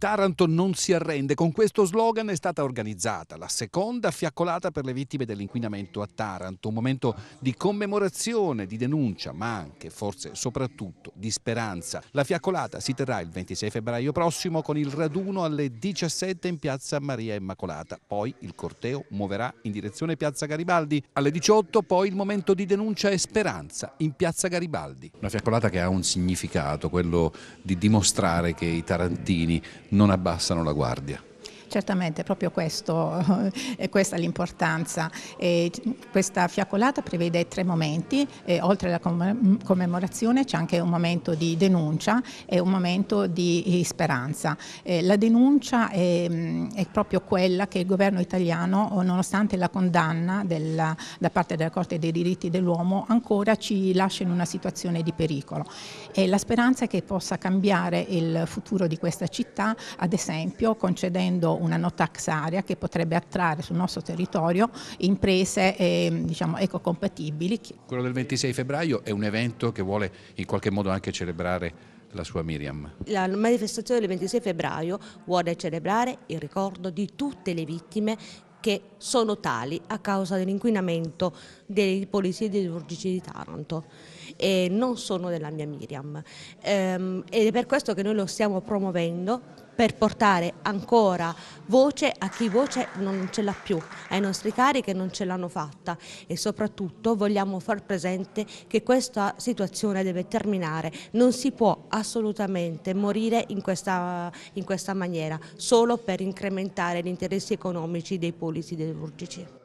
Taranto non si arrende. Con questo slogan è stata organizzata la seconda fiaccolata per le vittime dell'inquinamento a Taranto, un momento di commemorazione, di denuncia, ma anche, forse soprattutto, di speranza. La fiaccolata si terrà il 26 febbraio prossimo con il raduno alle 17 in piazza Maria Immacolata. Poi il corteo muoverà in direzione piazza Garibaldi. Alle 18 poi il momento di denuncia e speranza in piazza Garibaldi. Una fiaccolata che ha un significato, quello di dimostrare che i tarantini non abbassano la guardia. Certamente, proprio questo, eh, questa è l'importanza. questa fiaccolata prevede tre momenti, eh, oltre alla commemorazione c'è anche un momento di denuncia e un momento di eh, speranza. la denuncia è, mm, è, proprio quella che il governo italiano, nonostante la condanna della, da parte della Corte dei diritti dell'uomo, ancora ci lascia in una situazione di pericolo. E la speranza è che possa cambiare il futuro di questa città, ad esempio concedendo una no tax area che potrebbe attrarre sul nostro territorio imprese eh, diciamo, ecocompatibili. Quello del 26 febbraio è un evento che vuole in qualche modo anche celebrare la sua Miriam. La manifestazione del 26 febbraio vuole celebrare il ricordo di tutte le vittime che sono tali a causa dell'inquinamento dei polisidi chirurgici di Taranto e non sono della mia Miriam. Ehm, ed è per questo che noi lo stiamo promuovendo per portare ancora voce a chi voce non ce l'ha più, ai nostri cari che non ce l'hanno fatta e soprattutto vogliamo far presente che questa situazione deve terminare, non si può assolutamente morire in questa, in questa maniera, solo per incrementare gli interessi economici dei polisi chirurgici.